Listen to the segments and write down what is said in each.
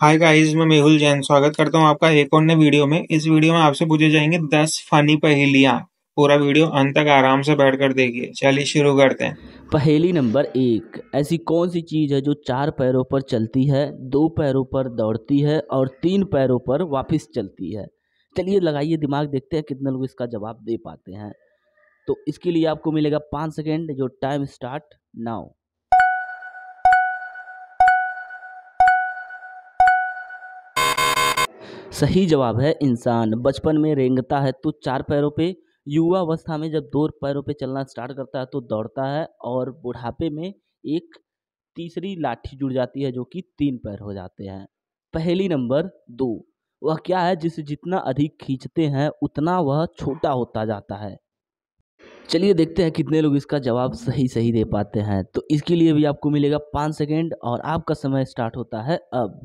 hi guys मैं मेहुल जैन स्वागत करता हूं आपका एक और नए वीडियो में इस वीडियो में आपसे पूछे जाएंगे दस फनी पहेलियां पूरा वीडियो अंत तक आराम से बैठ कर देखिए चलिए शुरू करते हैं पहेली नंबर एक ऐसी कौन सी चीज़ है जो चार पैरों पर चलती है दो पैरों पर दौड़ती है और तीन पैरों पर वापिस चलती है चलिए लगाइए दिमाग देखते हैं कितने लोग इसका जवाब दे पाते हैं तो इसके लिए आपको मिलेगा पाँच सेकेंड जो टाइम स्टार्ट नाउ सही जवाब है इंसान बचपन में रेंगता है तो चार पैरों पे अवस्था में जब दो पैरों पे चलना स्टार्ट करता है तो दौड़ता है और बुढ़ापे में एक तीसरी लाठी जुड़ जाती है जो कि तीन पैर हो जाते हैं पहली नंबर दो वह क्या है जिसे जितना अधिक खींचते हैं उतना वह छोटा होता जाता है चलिए देखते हैं कितने लोग इसका जवाब सही सही दे पाते हैं तो इसके लिए भी आपको मिलेगा पाँच सेकेंड और आपका समय स्टार्ट होता है अब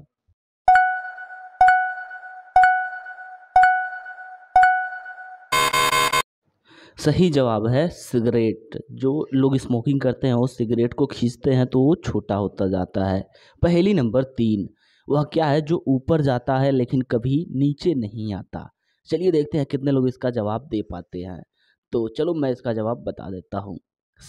सही जवाब है सिगरेट जो लोग स्मोकिंग करते हैं वो सिगरेट को खींचते हैं तो वो छोटा होता जाता है पहली नंबर तीन वह क्या है जो ऊपर जाता है लेकिन कभी नीचे नहीं आता चलिए देखते हैं कितने लोग इसका जवाब दे पाते हैं तो चलो मैं इसका जवाब बता देता हूँ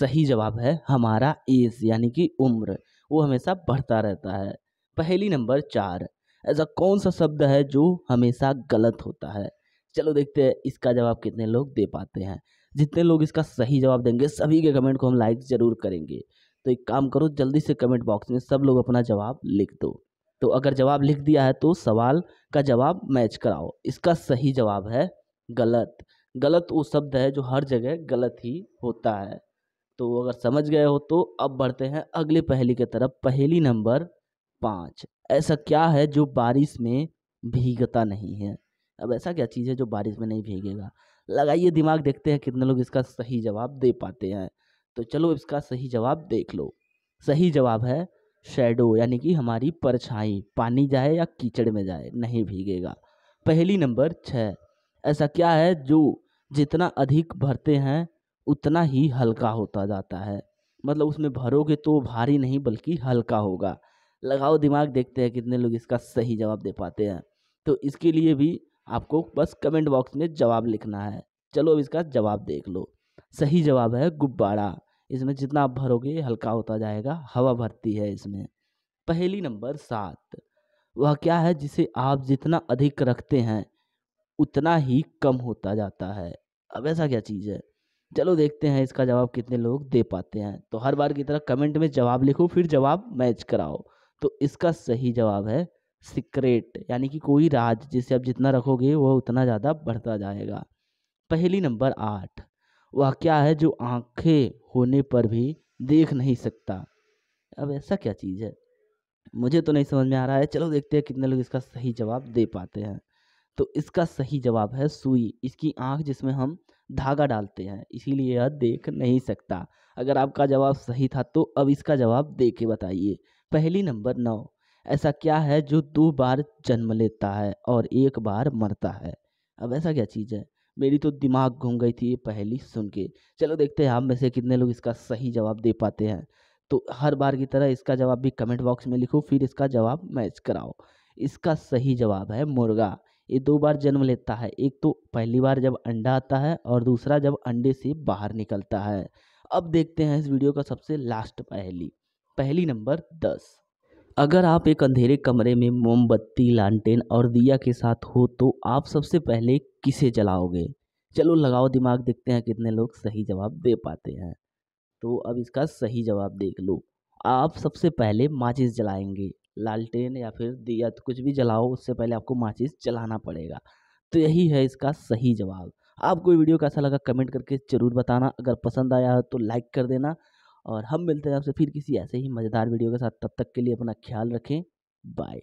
सही जवाब है हमारा एज यानी कि उम्र वो हमेशा बढ़ता रहता है पहली नंबर चार ऐसा कौन सा शब्द है जो हमेशा गलत होता है चलो देखते हैं इसका जवाब कितने लोग दे पाते हैं जितने लोग इसका सही जवाब देंगे सभी के कमेंट को हम लाइक ज़रूर करेंगे तो एक काम करो जल्दी से कमेंट बॉक्स में सब लोग अपना जवाब लिख दो तो अगर जवाब लिख दिया है तो सवाल का जवाब मैच कराओ इसका सही जवाब है गलत गलत वो शब्द है जो हर जगह गलत ही होता है तो अगर समझ गए हो तो अब बढ़ते हैं अगले पहली की तरफ पहली नंबर पाँच ऐसा क्या है जो बारिश में भीगता नहीं है अब ऐसा क्या चीज़ है जो बारिश में नहीं भीगेगा लगाइए दिमाग देखते हैं कितने लोग इसका सही जवाब दे पाते हैं तो चलो इसका सही जवाब देख लो सही जवाब है शेडो यानी कि हमारी परछाई पानी जाए या कीचड़ में जाए नहीं भीगेगा पहली नंबर छः ऐसा क्या है जो जितना अधिक भरते हैं उतना ही हल्का होता जाता है मतलब उसमें भरोगे तो भारी नहीं बल्कि हल्का होगा लगाओ दिमाग देखते हैं कितने लोग इसका सही जवाब दे पाते हैं तो इसके लिए भी आपको बस कमेंट बॉक्स में जवाब लिखना है चलो अब इसका जवाब देख लो सही जवाब है गुब्बारा इसमें जितना आप भरोगे हल्का होता जाएगा हवा भरती है इसमें पहली नंबर सात वह क्या है जिसे आप जितना अधिक रखते हैं उतना ही कम होता जाता है अब ऐसा क्या चीज़ है चलो देखते हैं इसका जवाब कितने लोग दे पाते हैं तो हर बार की तरह कमेंट में जवाब लिखो फिर जवाब मैच कराओ तो इसका सही जवाब है सीक्रेट यानी कि कोई राज जिसे आप जितना रखोगे वह उतना ज़्यादा बढ़ता जाएगा पहली नंबर आठ वह क्या है जो आंखें होने पर भी देख नहीं सकता अब ऐसा क्या चीज़ है मुझे तो नहीं समझ में आ रहा है चलो देखते हैं कितने लोग इसका सही जवाब दे पाते हैं तो इसका सही जवाब है सुई इसकी आंख जिसमें हम धागा डालते हैं इसीलिए यह देख नहीं सकता अगर आपका जवाब सही था तो अब इसका जवाब दे के बताइए पहली नंबर नौ ऐसा क्या है जो दो बार जन्म लेता है और एक बार मरता है अब ऐसा क्या चीज़ है मेरी तो दिमाग घूम गई थी ये पहली सुन के चलो देखते हैं आप में से कितने लोग इसका सही जवाब दे पाते हैं तो हर बार की तरह इसका जवाब भी कमेंट बॉक्स में लिखो फिर इसका जवाब मैच कराओ इसका सही जवाब है मुर्गा ये दो बार जन्म लेता है एक तो पहली बार जब अंडा आता है और दूसरा जब अंडे से बाहर निकलता है अब देखते हैं इस वीडियो का सबसे लास्ट पहली पहली नंबर दस अगर आप एक अंधेरे कमरे में मोमबत्ती लालटेन और दिया के साथ हो तो आप सबसे पहले किसे जलाओगे चलो लगाओ दिमाग देखते हैं कितने लोग सही जवाब दे पाते हैं तो अब इसका सही जवाब देख लो आप सबसे पहले माचिस जलाएंगे लालटेन या फिर दिया तो कुछ भी जलाओ उससे पहले आपको माचिस जलाना पड़ेगा तो यही है इसका सही जवाब आपको वीडियो कैसा लगा कमेंट करके ज़रूर बताना अगर पसंद आया हो तो लाइक कर देना और हम मिलते हैं आपसे फिर किसी ऐसे ही मज़ेदार वीडियो के साथ तब तक के लिए अपना ख्याल रखें बाय